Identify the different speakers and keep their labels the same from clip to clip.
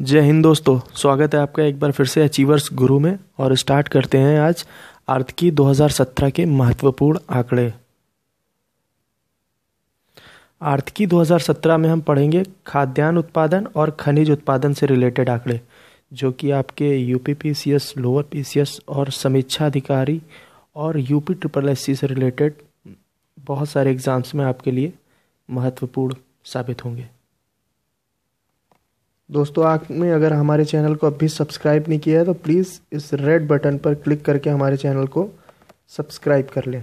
Speaker 1: जय हिंद दोस्तों स्वागत है आपका एक बार फिर से अचीवर्स गुरु में और स्टार्ट करते हैं आज आर्थ की 2017 के महत्वपूर्ण आंकड़े आर्थ की 2017 में हम पढ़ेंगे खाद्यान्न उत्पादन और खनिज उत्पादन से रिलेटेड आंकड़े जो कि आपके यूपी पी लोअर पी और समीक्षा अधिकारी और यूपी ट्रिपल एस से रिलेटेड बहुत सारे एग्ज़ाम्स में आपके लिए महत्वपूर्ण साबित होंगे दोस्तों आपने अगर हमारे चैनल को अभी सब्सक्राइब नहीं किया है तो प्लीज़ इस रेड बटन पर क्लिक करके हमारे चैनल को सब्सक्राइब कर लें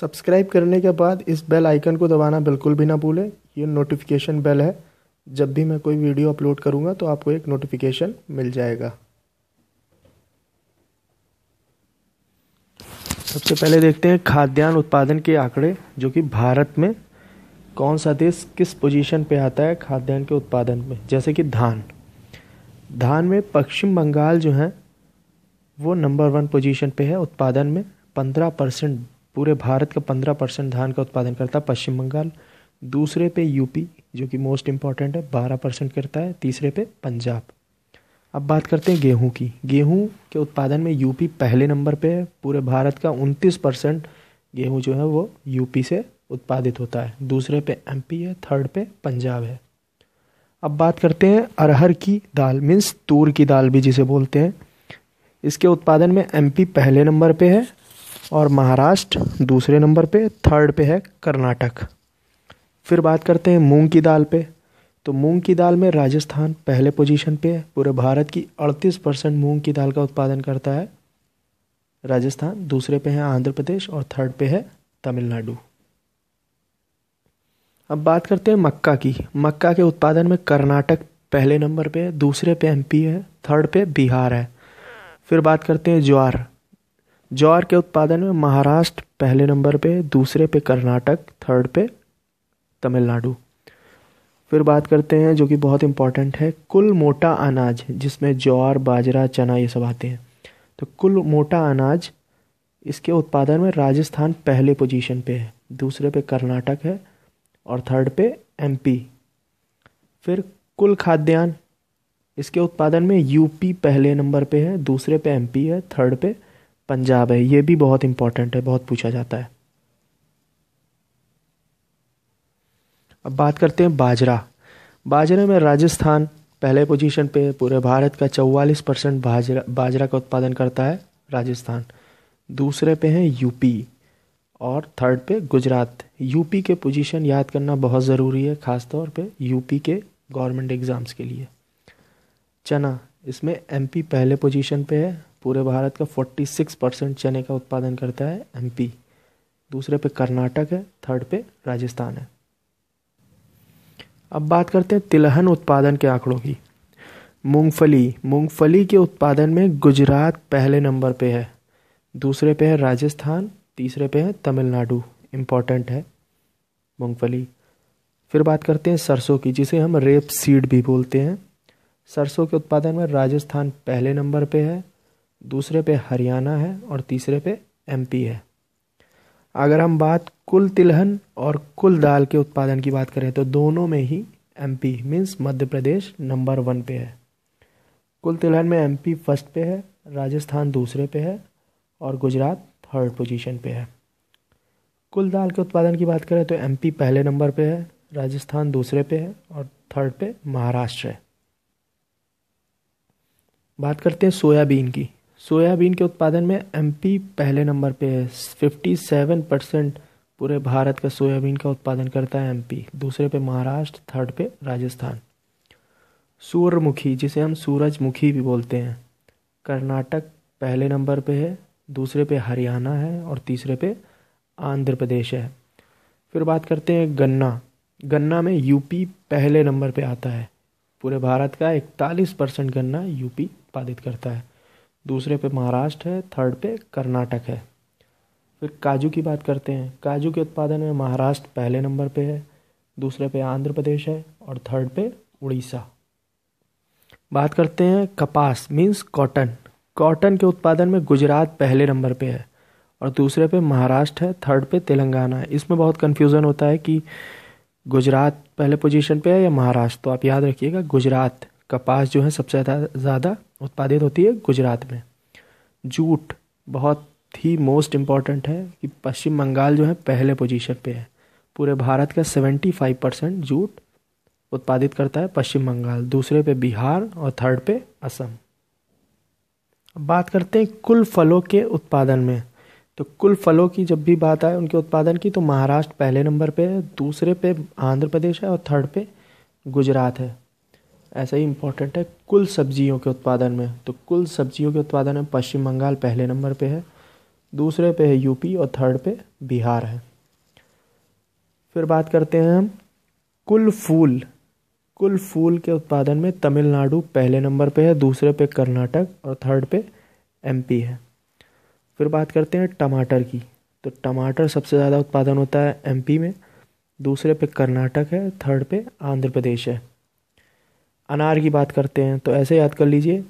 Speaker 1: सब्सक्राइब करने के बाद इस बेल आइकन को दबाना बिल्कुल भी ना भूलें ये नोटिफिकेशन बेल है जब भी मैं कोई वीडियो अपलोड करूँगा तो आपको एक नोटिफिकेशन मिल जाएगा सबसे पहले देखते हैं खाद्यान्न उत्पादन के आंकड़े जो कि भारत में कौन सा देश किस पोजीशन पे आता है खाद्यान्न के उत्पादन में जैसे कि धान धान में पश्चिम बंगाल जो है वो नंबर वन पोजीशन पे है उत्पादन में पंद्रह परसेंट पूरे भारत का पंद्रह परसेंट धान का उत्पादन करता है पश्चिम बंगाल दूसरे पे यूपी जो कि मोस्ट इम्पॉर्टेंट है बारह परसेंट करता है तीसरे पे पंजाब अब बात करते हैं गेहूं की गेहूं के उत्पादन में यूपी पहले नंबर पे है पूरे भारत का उनतीस परसेंट गेहूँ जो है वो यूपी से उत्पादित होता है दूसरे पे एमपी है थर्ड पे पंजाब है अब बात करते हैं अरहर की दाल मीन्स तूर की दाल भी जिसे बोलते हैं इसके उत्पादन में एमपी पहले नंबर पे है और महाराष्ट्र दूसरे नंबर पे थर्ड पे है कर्नाटक फिर बात करते हैं मूंग की दाल पे तो मूंग की दाल में राजस्थान पहले पोजीशन पे है पूरे भारत की 38 परसेंट मूँग की दाल का उत्पादन करता है राजस्थान दूसरे पे है आंध्र प्रदेश और थर्ड पे है तमिलनाडु अब बात करते हैं मक्का की मक्का के उत्पादन में कर्नाटक पहले नंबर पे दूसरे पे एमपी है थर्ड पे बिहार है फिर बात करते हैं ज्वार ज्वार के उत्पादन में महाराष्ट्र पहले नंबर पे दूसरे पे कर्नाटक थर्ड पे तमिलनाडु फिर बात करते हैं जो कि बहुत इम्पॉर्टेंट है कुल मोटा अनाज जिसमें ज्वार बाजरा चना ये सब आते हैं तो कुल मोटा अनाज इसके उत्पादन में राजस्थान पहले पोजीशन पे है दूसरे पे कर्नाटक है और थर्ड पे एम फिर कुल खाद्यान्न इसके उत्पादन में यूपी पहले नंबर पे है दूसरे पे एम है थर्ड पे पंजाब है ये भी बहुत इंपॉर्टेंट है बहुत पूछा जाता है अब बात करते हैं बाजरा बाजरे में राजस्थान पहले पोजीशन पे पूरे भारत का चौवालीस परसेंट बाजरा बाजरा का उत्पादन करता है राजस्थान दूसरे पे है यूपी और थर्ड पे गुजरात यूपी के पोजीशन याद करना बहुत ज़रूरी है ख़ासतौर पे यूपी के गवर्नमेंट एग्ज़ाम्स के लिए चना इसमें एमपी पहले पोजीशन पे है पूरे भारत का 46 परसेंट चने का उत्पादन करता है एमपी दूसरे पे कर्नाटक है थर्ड पे राजस्थान है अब बात करते हैं तिलहन उत्पादन के आंकड़ों की मूंगफली मूंगफली के उत्पादन में गुजरात पहले नंबर पे है दूसरे पे है राजस्थान तीसरे पे है तमिलनाडु इम्पॉर्टेंट है मूंगफली फिर बात करते हैं सरसों की जिसे हम रेप सीड भी बोलते हैं सरसों के उत्पादन में राजस्थान पहले नंबर पे है दूसरे पे हरियाणा है और तीसरे पे एमपी है अगर हम बात कुल तिलहन और कुल दाल के उत्पादन की बात करें तो दोनों में ही MP means Madhya Pradesh number one पे है कुल तिलहन में एमपी फर्स्ट पे है राजस्थान दूसरे पे है और गुजरात थर्ड पोजीशन पे है कुल दाल के उत्पादन की बात करें तो एमपी पहले नंबर पे है राजस्थान दूसरे पे है और थर्ड पे महाराष्ट्र है बात करते हैं सोयाबीन की सोयाबीन के उत्पादन में एमपी पहले नंबर पे है फिफ्टी सेवन परसेंट पूरे भारत का सोयाबीन का उत्पादन करता है एमपी दूसरे पे महाराष्ट्र थर्ड पे राजस्थान सूर्यमुखी जिसे हम सूरजमुखी भी बोलते हैं कर्नाटक पहले नंबर पे है दूसरे पे हरियाणा है और तीसरे पे आंध्र प्रदेश है फिर बात करते हैं गन्ना गन्ना में यूपी पहले नंबर पे आता है पूरे भारत का इकतालीस परसेंट गन्ना यूपी उत्पादित करता है दूसरे पे महाराष्ट्र है थर्ड पे कर्नाटक है फिर काजू की बात करते हैं काजू के उत्पादन में महाराष्ट्र पहले नंबर पे है दूसरे पे आंध्र प्रदेश है और थर्ड पे उड़ीसा बात करते हैं कपास मीन्स कॉटन कॉटन के उत्पादन में गुजरात पहले नंबर पे है और दूसरे पे महाराष्ट्र है थर्ड पे तेलंगाना है इसमें बहुत कन्फ्यूज़न होता है कि गुजरात पहले पोजीशन पे है या महाराष्ट्र तो आप याद रखिएगा गुजरात कपास जो है सबसे ज़्यादा उत्पादित होती है गुजरात में जूट बहुत ही मोस्ट इम्पॉर्टेंट है कि पश्चिम बंगाल जो है पहले पोजीशन पे है पूरे भारत का सेवेंटी फाइव परसेंट जूट उत्पादित करता है पश्चिम बंगाल दूसरे पे बिहार और थर्ड पे असम बात करते हैं कुल फलों के उत्पादन में तो कुल फलों की जब भी बात आए उनके उत्पादन की तो महाराष्ट्र पहले नंबर पे है दूसरे पे आंध्र प्रदेश है और थर्ड पे गुजरात है ऐसा ही इम्पोर्टेंट है कुल सब्जियों के उत्पादन में तो कुल सब्जियों के उत्पादन में पश्चिम बंगाल पहले नंबर पे है दूसरे पे है यूपी और थर्ड पे बिहार है फिर बात करते हैं हम कुल फूल कुल फूल के उत्पादन में तमिलनाडु पहले नंबर पे है दूसरे पे कर्नाटक और थर्ड पे एमपी है फिर बात करते हैं टमाटर की तो टमाटर सबसे ज़्यादा उत्पादन होता है एमपी में दूसरे पे कर्नाटक है थर्ड पे आंध्र प्रदेश है अनार की बात करते हैं तो ऐसे याद कर लीजिए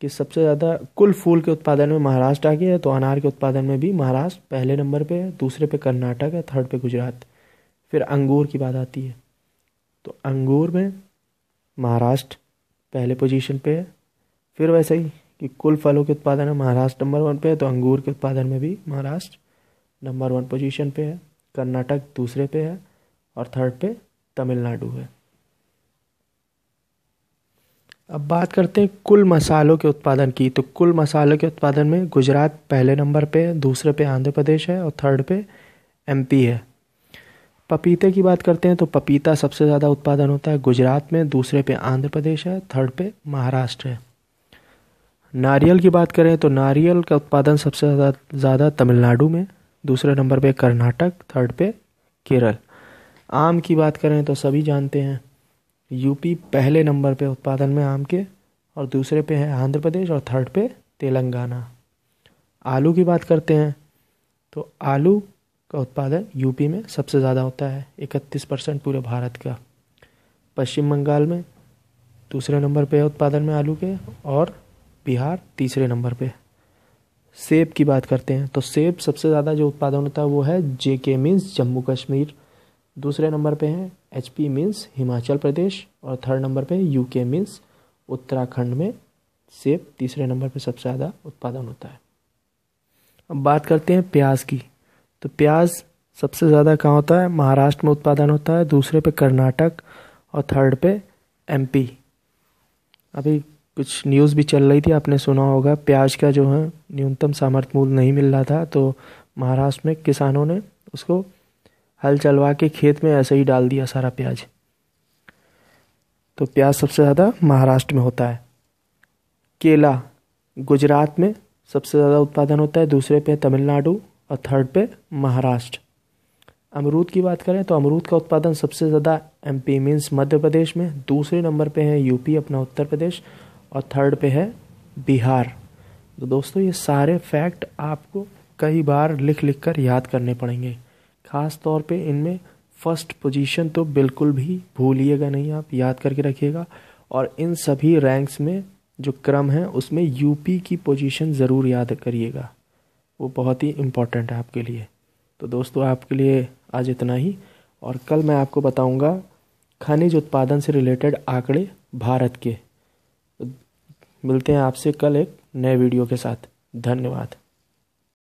Speaker 1: कि सबसे ज़्यादा कुल फूल के उत्पादन में महाराष्ट्र आगे है तो अनार के उत्पादन में भी महाराष्ट्र पहले नंबर पे है दूसरे पे कर्नाटक है थर्ड पे गुजरात फिर अंगूर की बात आती है तो अंगूर में महाराष्ट्र पहले पोजीशन पे है फिर वैसे ही कि कुल फलों के उत्पादन में महाराष्ट्र नंबर वन पे है तो अंगूर के उत्पादन में भी महाराष्ट्र नंबर वन पोजीशन पे है कर्नाटक दूसरे पे है और थर्ड पे तमिलनाडु है अब बात करते हैं कुल मसालों के उत्पादन की तो कुल मसालों के उत्पादन में गुजरात पहले नंबर पे है दूसरे पे आंध्र प्रदेश है और थर्ड पे एमपी है पपीते की बात करते हैं तो पपीता सबसे ज़्यादा उत्पादन होता है गुजरात में दूसरे पे आंध्र प्रदेश है थर्ड पे महाराष्ट्र है नारियल की बात करें तो नारियल का उत्पादन सबसे ज़्यादा ज़्यादा तमिलनाडु में दूसरे नंबर पे कर्नाटक थर्ड पे केरल आम की बात करें तो सभी जानते हैं यूपी पहले नंबर पे उत्पादन में आम के और दूसरे पे है आंध्र प्रदेश और थर्ड पे तेलंगाना आलू की बात करते हैं तो आलू का उत्पादन यूपी में सबसे ज़्यादा होता है इकतीस परसेंट पूरे भारत का पश्चिम बंगाल में दूसरे नंबर पे है उत्पादन में आलू के और बिहार तीसरे नंबर पे सेब की बात करते हैं तो सेब सबसे ज़्यादा जो उत्पादन होता है वो है जे के मीन्स जम्मू कश्मीर दूसरे नंबर पे है H P means Himachal Pradesh और थर्ड नंबर पे यू के मीन्स उत्तराखंड में सेब तीसरे नंबर पे सबसे ज़्यादा उत्पादन होता है अब बात करते हैं प्याज की तो प्याज सबसे ज़्यादा कहाँ होता है महाराष्ट्र में उत्पादन होता है दूसरे पे कर्नाटक और थर्ड पे एमपी अभी कुछ न्यूज़ भी चल रही थी आपने सुना होगा प्याज का जो है न्यूनतम सामर्थ्य मूल्य नहीं मिल रहा था तो महाराष्ट्र में किसानों ने उसको हल चलवा के खेत में ऐसे ही डाल दिया सारा प्याज तो प्याज सबसे ज़्यादा महाराष्ट्र में होता है केला गुजरात में सबसे ज़्यादा उत्पादन होता है दूसरे पे तमिलनाडु और थर्ड पे महाराष्ट्र अमरूद की बात करें तो अमरूद का उत्पादन सबसे ज़्यादा M P means Madhya Pradesh में दूसरे नंबर पे है यूपी अपना उत्तर प्रदेश और थर्ड पे है बिहार तो दोस्तों ये सारे फैक्ट आपको कई बार लिख लिख कर याद करने पड़ेंगे ख़ास तौर पे इनमें फर्स्ट पोजीशन तो बिल्कुल भी भूलिएगा नहीं आप याद करके रखिएगा और इन सभी रैंक्स में जो क्रम है उसमें यूपी की पोजीशन ज़रूर याद करिएगा वो बहुत ही इम्पॉर्टेंट है आपके लिए तो दोस्तों आपके लिए आज इतना ही और कल मैं आपको बताऊंगा खनिज उत्पादन से रिलेटेड आंकड़े भारत के तो मिलते हैं आपसे कल एक नए वीडियो के साथ धन्यवाद